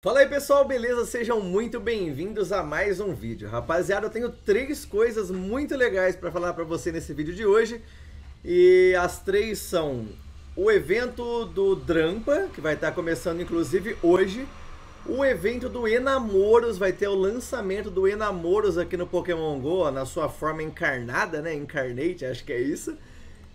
Fala aí pessoal, beleza? Sejam muito bem-vindos a mais um vídeo. Rapaziada, eu tenho três coisas muito legais para falar para você nesse vídeo de hoje. E as três são o evento do Drampa, que vai estar tá começando inclusive hoje. O evento do Enamoros, vai ter o lançamento do Enamoros aqui no Pokémon GO, na sua forma encarnada, né? Encarnate, acho que é isso.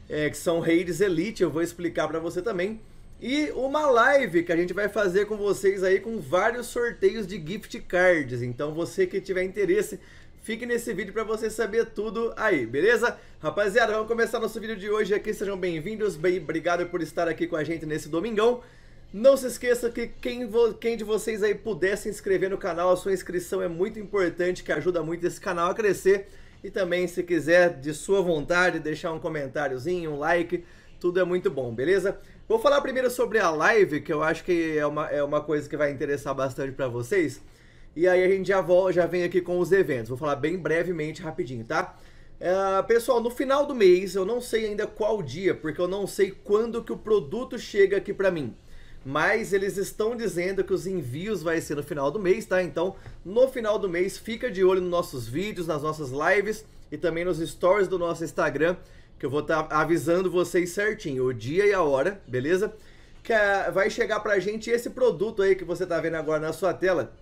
É, que são raids Elite, eu vou explicar para você também. E uma live que a gente vai fazer com vocês aí com vários sorteios de gift cards. Então você que tiver interesse, fique nesse vídeo para você saber tudo aí, beleza? Rapaziada, vamos começar nosso vídeo de hoje aqui. Sejam bem-vindos, bem obrigado por estar aqui com a gente nesse domingão. Não se esqueça que quem, quem, de vocês aí puder se inscrever no canal, a sua inscrição é muito importante, que ajuda muito esse canal a crescer. E também, se quiser, de sua vontade, deixar um comentáriozinho, um like, tudo é muito bom, beleza? Vou falar primeiro sobre a live, que eu acho que é uma, é uma coisa que vai interessar bastante para vocês. E aí a gente já, volta, já vem aqui com os eventos. Vou falar bem brevemente, rapidinho, tá? Uh, pessoal, no final do mês, eu não sei ainda qual dia, porque eu não sei quando que o produto chega aqui para mim. Mas eles estão dizendo que os envios vai ser no final do mês, tá? Então, no final do mês, fica de olho nos nossos vídeos, nas nossas lives e também nos stories do nosso Instagram que eu vou estar tá avisando vocês certinho, o dia e a hora, beleza? Que é, vai chegar pra gente esse produto aí que você tá vendo agora na sua tela,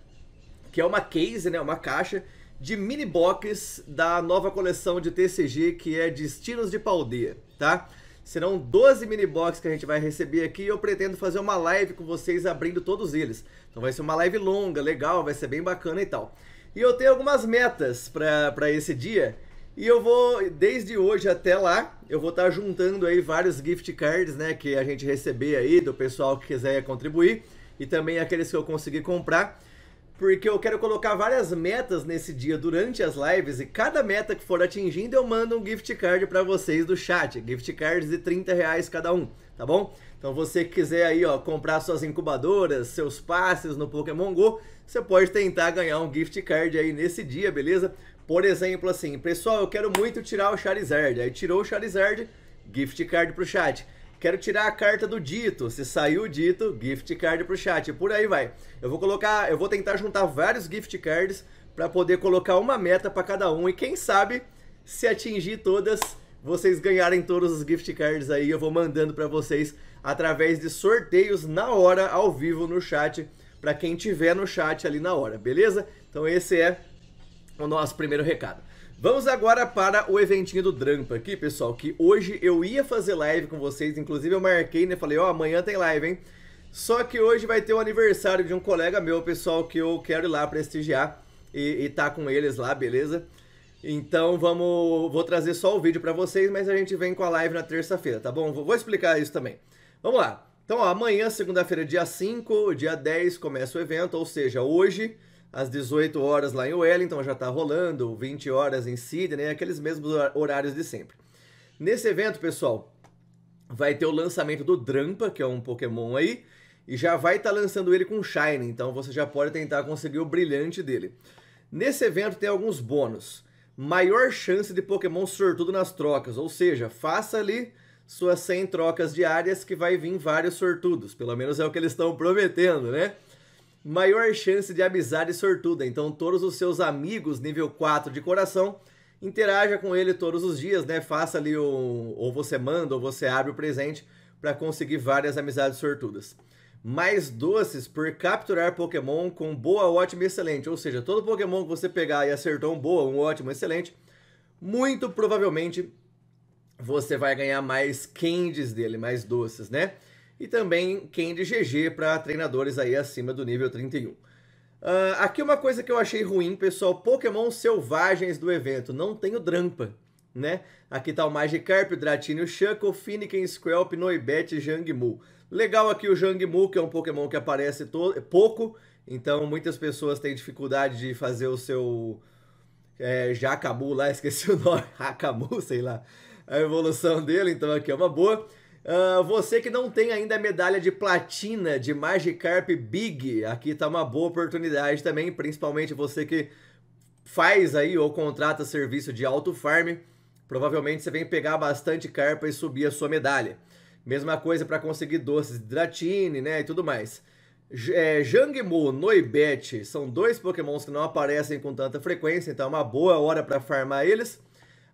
que é uma case, né, uma caixa de mini box da nova coleção de TCG que é Destinos de Paldeia, tá? Serão 12 mini box que a gente vai receber aqui e eu pretendo fazer uma live com vocês abrindo todos eles. Então vai ser uma live longa, legal, vai ser bem bacana e tal. E eu tenho algumas metas para esse dia e eu vou, desde hoje até lá, eu vou estar tá juntando aí vários gift cards, né, que a gente receber aí do pessoal que quiser contribuir e também aqueles que eu conseguir comprar, porque eu quero colocar várias metas nesse dia durante as lives e cada meta que for atingindo eu mando um gift card para vocês do chat, gift cards de 30 reais cada um, tá bom? Então você que quiser aí, ó, comprar suas incubadoras, seus passes no Pokémon GO, você pode tentar ganhar um gift card aí nesse dia, beleza? Por exemplo, assim, pessoal, eu quero muito tirar o Charizard. Aí tirou o Charizard, gift card pro chat. Quero tirar a carta do Dito. Se saiu o Dito, gift card pro chat. Por aí vai. Eu vou colocar, eu vou tentar juntar vários gift cards para poder colocar uma meta para cada um e quem sabe se atingir todas, vocês ganharem todos os gift cards aí, eu vou mandando para vocês através de sorteios na hora ao vivo no chat para quem tiver no chat ali na hora, beleza? Então esse é o nosso primeiro recado. Vamos agora para o eventinho do Drampa aqui, pessoal, que hoje eu ia fazer live com vocês, inclusive eu marquei, né, falei, ó, oh, amanhã tem live, hein? Só que hoje vai ter o um aniversário de um colega meu, pessoal, que eu quero ir lá prestigiar e, e tá com eles lá, beleza? Então vamos, vou trazer só o vídeo para vocês, mas a gente vem com a live na terça-feira, tá bom? Vou, vou explicar isso também. Vamos lá. Então, ó, amanhã, segunda-feira, dia 5, dia 10, começa o evento, ou seja, hoje às 18 horas lá em Wellington, já está rolando, 20 horas em Sydney, né? aqueles mesmos horários de sempre. Nesse evento, pessoal, vai ter o lançamento do Drampa, que é um Pokémon aí, e já vai estar tá lançando ele com Shine, então você já pode tentar conseguir o brilhante dele. Nesse evento tem alguns bônus. Maior chance de Pokémon sortudo nas trocas, ou seja, faça ali suas 100 trocas diárias que vai vir vários sortudos, pelo menos é o que eles estão prometendo, né? maior chance de amizade sortuda. Então, todos os seus amigos nível 4 de coração, interaja com ele todos os dias, né? Faça ali o, ou você manda ou você abre o presente para conseguir várias amizades sortudas. Mais doces por capturar Pokémon com boa, ótimo e excelente. Ou seja, todo Pokémon que você pegar e acertou um boa, um ótimo, excelente, muito provavelmente você vai ganhar mais candies dele, mais doces, né? e também Candy GG para treinadores aí acima do nível 31. Uh, ah, aqui uma coisa que eu achei ruim, pessoal, Pokémon selvagens do evento, não tenho Drampa, né? Aqui tá o Magikarp, Dratini, o Shuckle, Finnegan, Squelp, Noibet e Jangmu. Legal aqui o Jangmu, que é um Pokémon que aparece é pouco, então muitas pessoas têm dificuldade de fazer o seu é, Jacamu lá, esqueci o nome, Hakamu, sei lá, a evolução dele, então aqui é uma boa. Uh, você que não tem ainda a medalha de platina de Magikarp Big, aqui tá uma boa oportunidade também, principalmente você que faz aí ou contrata serviço de auto farm, provavelmente você vem pegar bastante carpa e subir a sua medalha. Mesma coisa para conseguir doces de Dratini, né, e tudo mais. É, Jangmu, Noibet são dois pokémons que não aparecem com tanta frequência, então é uma boa hora para farmar eles.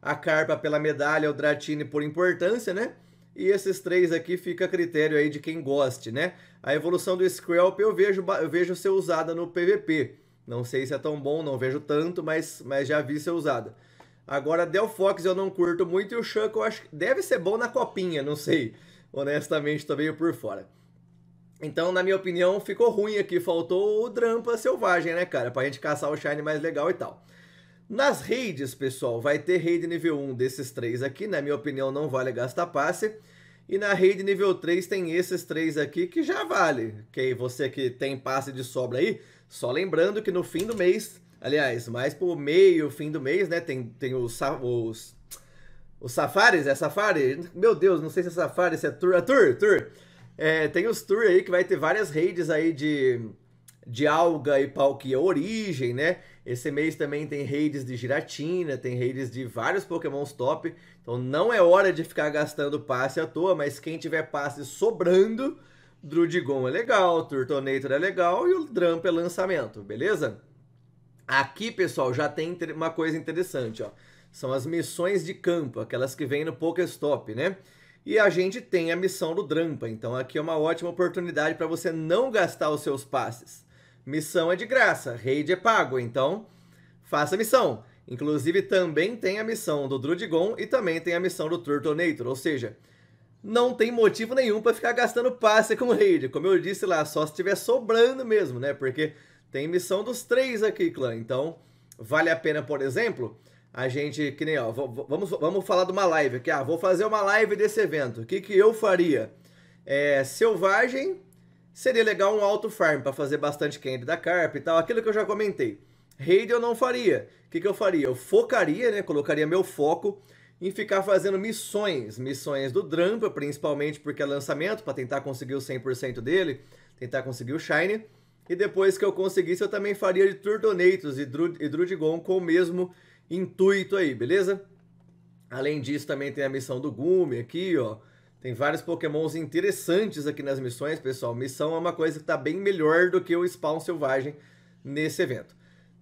A carpa pela medalha, o Dratini por importância, né? E esses três aqui fica a critério aí de quem goste, né? A evolução do Screlp eu vejo, eu vejo ser usada no PVP. Não sei se é tão bom, não vejo tanto, mas, mas já vi ser usada. Agora, Delphox eu não curto muito e o chuck eu acho que deve ser bom na copinha, não sei. Honestamente, tô meio por fora. Então, na minha opinião, ficou ruim aqui. Faltou o Drampa Selvagem, né, cara? Pra gente caçar o Shine mais legal e tal. Nas raids, pessoal, vai ter raid nível 1 desses três aqui. Na minha opinião, não vale gastar passe. E na raid nível 3 tem esses três aqui que já vale. Que você que tem passe de sobra aí, só lembrando que no fim do mês, aliás, mais pro meio, fim do mês, né, tem, tem os, os, os safaris, é safari? Meu Deus, não sei se é safari, se é tour, é tour, tour. É, tem os tour aí que vai ter várias raids aí de, de alga e pau que é origem, né? Esse mês também tem raids de Giratina, tem raids de vários pokémons top. Então não é hora de ficar gastando passe à toa, mas quem tiver passe sobrando, Drudigon é legal, Turtonator é legal e o Dramp é lançamento, beleza? Aqui, pessoal, já tem uma coisa interessante, ó. São as missões de campo, aquelas que vêm no Pokéstop, né? E a gente tem a missão do Drampa, então aqui é uma ótima oportunidade para você não gastar os seus passes. Missão é de graça, raid é pago, então faça a missão. Inclusive, também tem a missão do Drudigon e também tem a missão do Turtonator, ou seja, não tem motivo nenhum para ficar gastando passe com raid. Como eu disse lá, só se estiver sobrando mesmo, né? Porque tem missão dos três aqui, clã. Então, vale a pena, por exemplo, a gente, que nem, ó, vamos, vamos falar de uma live aqui. Ah, vou fazer uma live desse evento. O que, que eu faria? É, selvagem, Seria legal um alto farm para fazer bastante candy da carpa e tal, aquilo que eu já comentei. Raid eu não faria. O que, que eu faria? Eu focaria, né? Colocaria meu foco em ficar fazendo missões. Missões do Drampa, principalmente porque é lançamento, para tentar conseguir o 100% dele, tentar conseguir o Shine. E depois que eu conseguisse, eu também faria de Turdonatos e, Drud e Drudigon com o mesmo intuito aí, beleza? Além disso, também tem a missão do Gumi aqui, ó. Tem vários pokémons interessantes aqui nas missões, pessoal. Missão é uma coisa que está bem melhor do que o spawn selvagem nesse evento.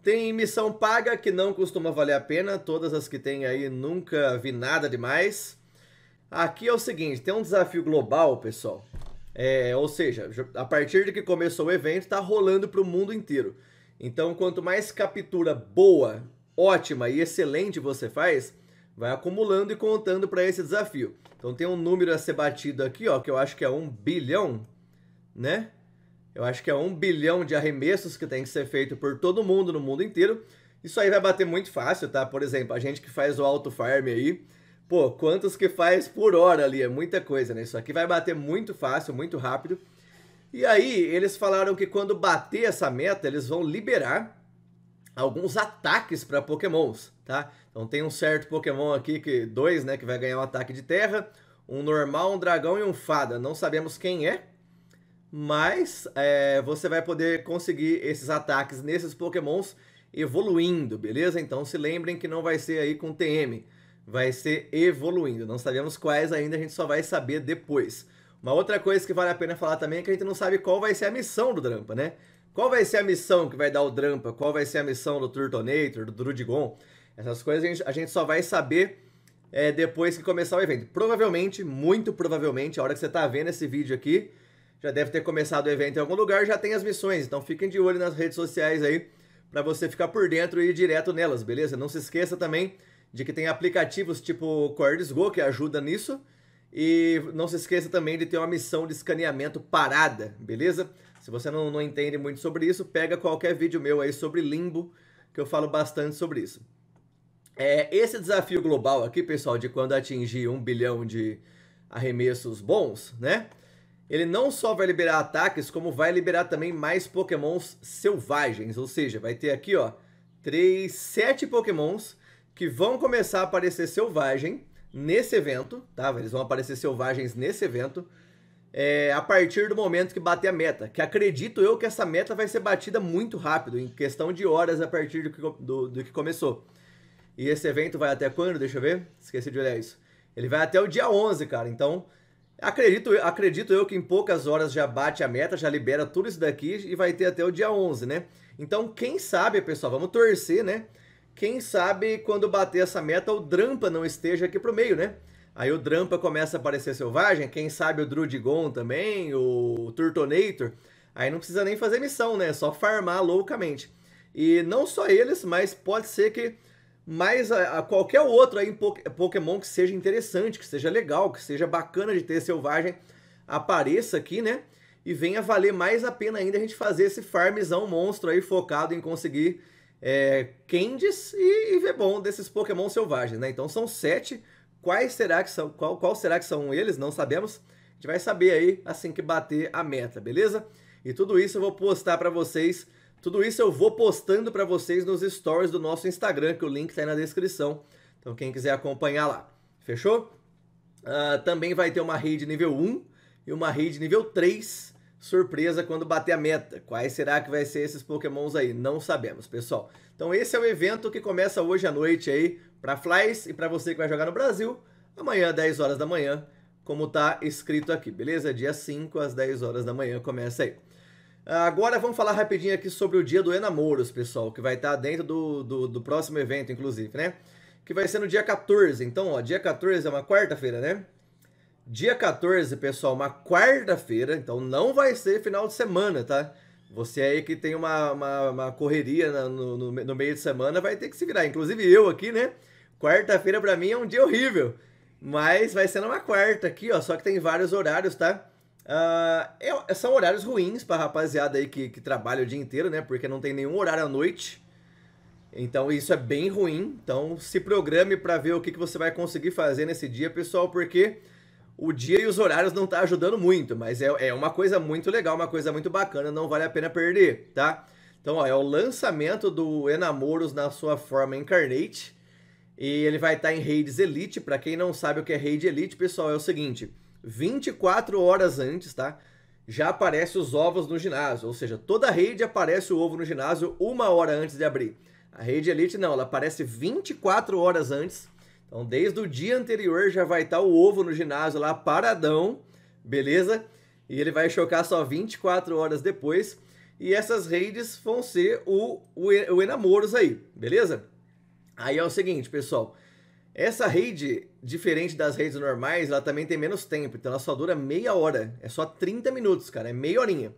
Tem missão paga, que não costuma valer a pena. Todas as que tem aí nunca vi nada demais. Aqui é o seguinte, tem um desafio global, pessoal. É, ou seja, a partir de que começou o evento, está rolando para o mundo inteiro. Então, quanto mais captura boa, ótima e excelente você faz, vai acumulando e contando para esse desafio. Então tem um número a ser batido aqui, ó, que eu acho que é um bilhão, né? Eu acho que é um bilhão de arremessos que tem que ser feito por todo mundo no mundo inteiro. Isso aí vai bater muito fácil, tá? Por exemplo, a gente que faz o auto farm aí, pô, quantos que faz por hora ali? É muita coisa, né? Isso aqui vai bater muito fácil, muito rápido. E aí, eles falaram que quando bater essa meta, eles vão liberar alguns ataques para Pokémons, tá? Então tem um certo Pokémon aqui, que dois, né, que vai ganhar um ataque de terra, um normal, um dragão e um fada. Não sabemos quem é, mas é, você vai poder conseguir esses ataques nesses Pokémons evoluindo, beleza? Então se lembrem que não vai ser aí com TM, vai ser evoluindo. Não sabemos quais ainda, a gente só vai saber depois. Uma outra coisa que vale a pena falar também é que a gente não sabe qual vai ser a missão do Drampa, né? Qual vai ser a missão que vai dar o Drampa? Qual vai ser a missão do Turtonator, do Drudigon? Essas coisas a gente, a gente só vai saber é, depois que começar o evento. Provavelmente, muito provavelmente, a hora que você está vendo esse vídeo aqui, já deve ter começado o evento em algum lugar, já tem as missões. Então fiquem de olho nas redes sociais aí para você ficar por dentro e ir direto nelas, beleza? Não se esqueça também de que tem aplicativos tipo Go que ajuda nisso. E não se esqueça também de ter uma missão de escaneamento parada, beleza? Se você não, não entende muito sobre isso, pega qualquer vídeo meu aí sobre limbo, que eu falo bastante sobre isso. É, esse desafio global aqui, pessoal, de quando atingir um bilhão de arremessos bons, né? Ele não só vai liberar ataques, como vai liberar também mais pokémons selvagens. Ou seja, vai ter aqui, ó, três sete pokémons que vão começar a aparecer selvagem nesse evento, tá? Eles vão aparecer selvagens nesse evento é, a partir do momento que bater a meta. Que acredito eu que essa meta vai ser batida muito rápido, em questão de horas a partir do que, do, do que começou. E esse evento vai até quando? Deixa eu ver. Esqueci de olhar isso. Ele vai até o dia 11, cara. Então, acredito, acredito eu que em poucas horas já bate a meta, já libera tudo isso daqui e vai ter até o dia 11, né? Então, quem sabe, pessoal, vamos torcer, né? Quem sabe quando bater essa meta o Drampa não esteja aqui pro meio, né? Aí o Drampa começa a parecer selvagem, quem sabe o Drudigon também, o Turtonator. Aí não precisa nem fazer missão, né? É só farmar loucamente. E não só eles, mas pode ser que mais a, a qualquer outro aí Pokémon que seja interessante, que seja legal, que seja bacana de ter selvagem, apareça aqui, né? E venha valer mais a pena ainda a gente fazer esse farmzão monstro aí focado em conseguir é, Candies e, e bom desses Pokémon selvagens, né? Então são sete Quais será que são, qual, qual será que são eles? Não sabemos. A gente vai saber aí assim que bater a meta, beleza? E tudo isso eu vou postar para vocês. Tudo isso eu vou postando para vocês nos stories do nosso Instagram, que o link está aí na descrição. Então quem quiser acompanhar lá, fechou? Uh, também vai ter uma rede nível 1 e uma rede nível 3 surpresa quando bater a meta. Quais será que vai ser esses pokémons aí? Não sabemos, pessoal. Então esse é o evento que começa hoje à noite aí para Flies e para você que vai jogar no Brasil, amanhã 10 horas da manhã, como tá escrito aqui, beleza? Dia 5 às 10 horas da manhã começa aí. Agora vamos falar rapidinho aqui sobre o dia do Enamoros, pessoal, que vai estar tá dentro do, do, do próximo evento, inclusive, né? Que vai ser no dia 14. Então, ó, dia 14 é uma quarta-feira, né? Dia 14, pessoal, uma quarta-feira, então não vai ser final de semana, tá? Você aí que tem uma, uma, uma correria no, no, no, meio de semana vai ter que se virar. Inclusive eu aqui, né? Quarta-feira para mim é um dia horrível. Mas vai ser numa quarta aqui, ó. Só que tem vários horários, tá? Uh, é, são horários ruins pra rapaziada aí que, que trabalha o dia inteiro, né? Porque não tem nenhum horário à noite. Então isso é bem ruim. Então se programe para ver o que, que você vai conseguir fazer nesse dia, pessoal, porque o dia e os horários não tá ajudando muito, mas é, é uma coisa muito legal, uma coisa muito bacana, não vale a pena perder, tá? Então, ó, é o lançamento do Enamoros na sua forma Incarnate. E ele vai estar tá em Raids Elite. Para quem não sabe o que é Raid Elite, pessoal, é o seguinte: 24 horas antes, tá? Já aparece os ovos no ginásio. Ou seja, toda raid aparece o ovo no ginásio uma hora antes de abrir. A Raid Elite não, ela aparece 24 horas antes então, desde o dia anterior já vai estar tá o ovo no ginásio lá paradão, beleza? E ele vai chocar só 24 horas depois. E essas redes vão ser o, o, o enamoros aí, beleza? Aí é o seguinte, pessoal. Essa rede, diferente das redes normais, ela também tem menos tempo. Então ela só dura meia hora. É só 30 minutos, cara. É meia horinha.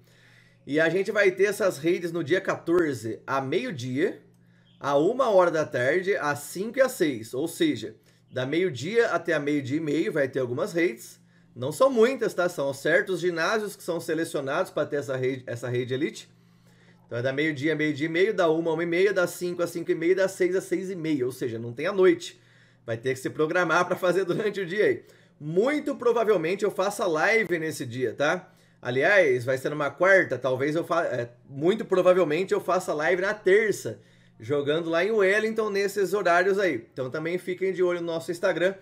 E a gente vai ter essas redes no dia 14 a meio-dia, a uma hora da tarde, às 5 e às 6. Ou seja, da meio-dia até a meio-dia e meio vai ter algumas redes. Não são muitas, tá? São certos ginásios que são selecionados para ter essa rede, essa rede elite. Então é da meio-dia a meio-dia e meio, da uma a uma e meia, da cinco a cinco e meia, da seis a seis e meia. Ou seja, não tem a noite. Vai ter que se programar para fazer durante o dia aí. Muito provavelmente eu faça live nesse dia, tá? Aliás, vai ser numa quarta, talvez eu faça. É, muito provavelmente eu faça live na terça jogando lá em Wellington nesses horários aí. Então também fiquem de olho no nosso Instagram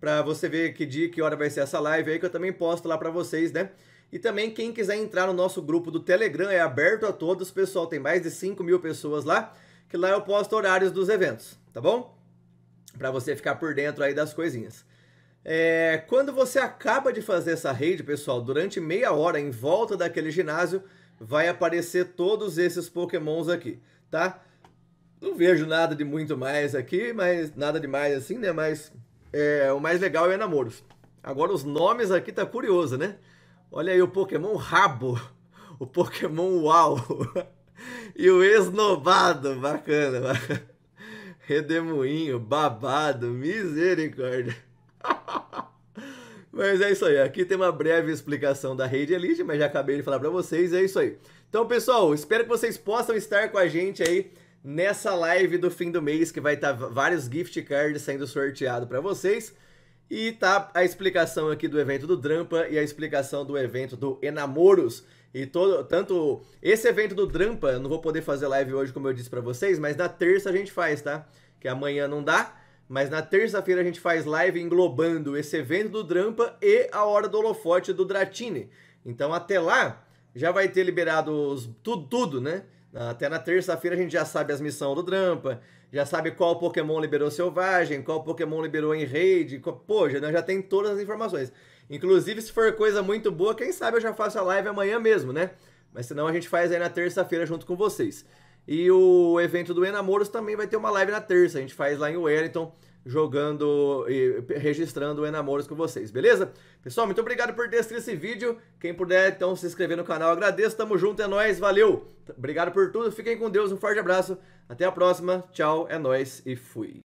para você ver que dia, que hora vai ser essa live aí que eu também posto lá para vocês, né? E também quem quiser entrar no nosso grupo do Telegram é aberto a todos, pessoal. Tem mais de 5 mil pessoas lá, que lá eu posto horários dos eventos, tá bom? Para você ficar por dentro aí das coisinhas. É, quando você acaba de fazer essa rede, pessoal, durante meia hora em volta daquele ginásio, vai aparecer todos esses pokémons aqui, tá? Não vejo nada de muito mais aqui, mas nada de mais assim, né? Mas é, o mais legal é namoros. Agora os nomes aqui tá curioso, né? Olha aí o Pokémon Rabo, o Pokémon Uau e o Esnobado, bacana, bacana. Redemoinho, babado, misericórdia. mas é isso aí, aqui tem uma breve explicação da rede Elite, mas já acabei de falar para vocês, é isso aí. Então, pessoal, espero que vocês possam estar com a gente aí nessa live do fim do mês que vai estar tá vários gift cards sendo sorteado para vocês. E tá a explicação aqui do evento do Drampa e a explicação do evento do Enamoros. E todo, tanto esse evento do Drampa, não vou poder fazer live hoje como eu disse para vocês, mas na terça a gente faz, tá? Que amanhã não dá, mas na terça-feira a gente faz live englobando esse evento do Drampa e a hora do holofote do Dratini. Então até lá já vai ter liberado os, tudo, tudo, né? Até na terça-feira a gente já sabe as missões do Drampa, já sabe qual Pokémon liberou selvagem, qual Pokémon liberou em raid. Qual... Pô, já, né, já tem todas as informações. Inclusive, se for coisa muito boa, quem sabe eu já faço a live amanhã mesmo, né? Mas senão a gente faz aí na terça-feira junto com vocês. E o evento do Enamoros também vai ter uma live na terça. A gente faz lá em Wellington jogando e registrando enamoros com vocês, beleza? Pessoal, muito obrigado por ter assistido esse vídeo. Quem puder, então, se inscrever no canal, agradeço. Tamo junto, é nóis, valeu! Obrigado por tudo, fiquem com Deus, um forte abraço. Até a próxima, tchau, é nóis e fui!